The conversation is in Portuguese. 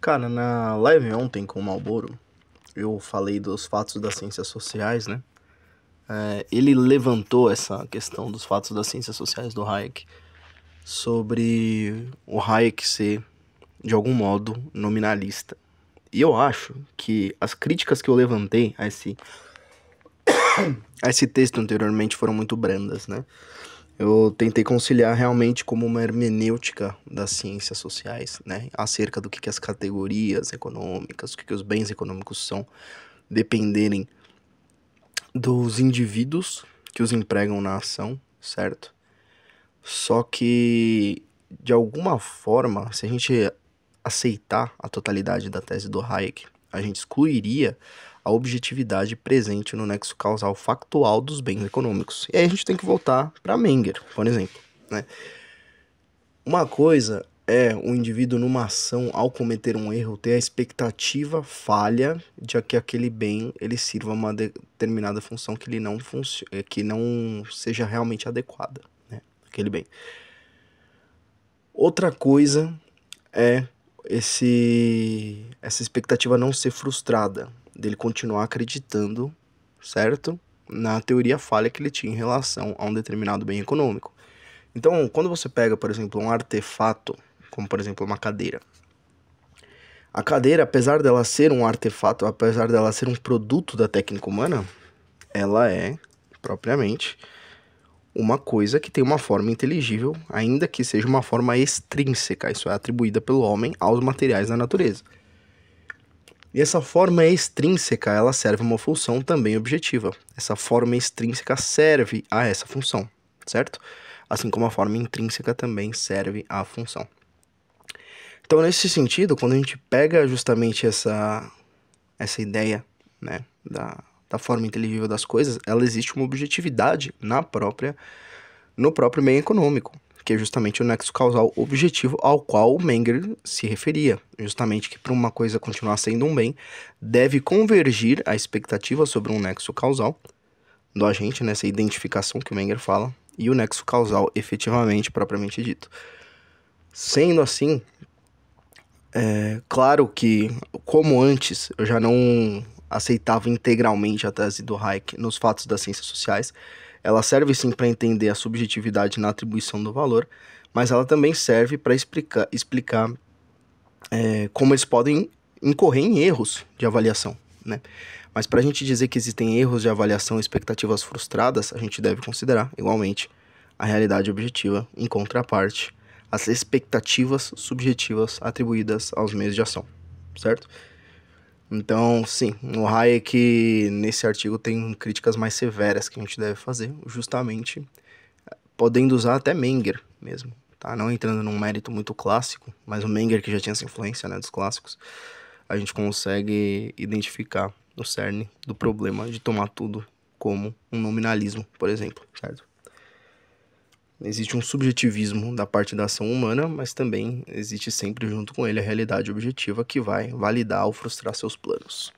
Cara, na live ontem com o Malboro, eu falei dos fatos das ciências sociais, né? É, ele levantou essa questão dos fatos das ciências sociais do Hayek sobre o Hayek ser, de algum modo, nominalista. E eu acho que as críticas que eu levantei a esse, a esse texto anteriormente foram muito brandas, né? eu tentei conciliar realmente como uma hermenêutica das ciências sociais, né? Acerca do que, que as categorias econômicas, o que, que os bens econômicos são, dependerem dos indivíduos que os empregam na ação, certo? Só que, de alguma forma, se a gente aceitar a totalidade da tese do Hayek, a gente excluiria a objetividade presente no nexo causal factual dos bens econômicos. E aí a gente tem que voltar para Menger, por exemplo. Né? Uma coisa é o indivíduo numa ação ao cometer um erro ter a expectativa falha de que aquele bem ele sirva uma determinada função que ele não eh, que não seja realmente adequada, né? Aquele bem. Outra coisa é esse essa expectativa não ser frustrada, dele continuar acreditando, certo? Na teoria falha que ele tinha em relação a um determinado bem econômico. Então, quando você pega, por exemplo, um artefato, como por exemplo uma cadeira, a cadeira, apesar dela ser um artefato, apesar dela ser um produto da técnica humana, ela é propriamente uma coisa que tem uma forma inteligível, ainda que seja uma forma extrínseca, isso é atribuída pelo homem aos materiais da natureza. E essa forma extrínseca, ela serve uma função também objetiva. Essa forma extrínseca serve a essa função, certo? Assim como a forma intrínseca também serve à função. Então, nesse sentido, quando a gente pega justamente essa essa ideia, né, da da forma inteligível das coisas, ela existe uma objetividade na própria no próprio meio econômico, que é justamente o nexo causal objetivo ao qual o Menger se referia, justamente que para uma coisa continuar sendo um bem, deve convergir a expectativa sobre um nexo causal do agente, nessa identificação que o Menger fala, e o nexo causal efetivamente propriamente dito. Sendo assim, é claro que, como antes, eu já não aceitava integralmente a tese do Hayek nos fatos das ciências sociais. Ela serve sim para entender a subjetividade na atribuição do valor, mas ela também serve para explicar, explicar é, como eles podem incorrer em erros de avaliação. Né? Mas para a gente dizer que existem erros de avaliação e expectativas frustradas, a gente deve considerar, igualmente, a realidade objetiva, em contraparte, as expectativas subjetivas atribuídas aos meios de ação, certo? Então, sim, o Hayek é nesse artigo tem críticas mais severas que a gente deve fazer, justamente podendo usar até Menger mesmo, tá? Não entrando num mérito muito clássico, mas o Menger que já tinha essa influência, né, dos clássicos, a gente consegue identificar o cerne do problema de tomar tudo como um nominalismo, por exemplo, certo? Existe um subjetivismo da parte da ação humana, mas também existe sempre junto com ele a realidade objetiva que vai validar ou frustrar seus planos.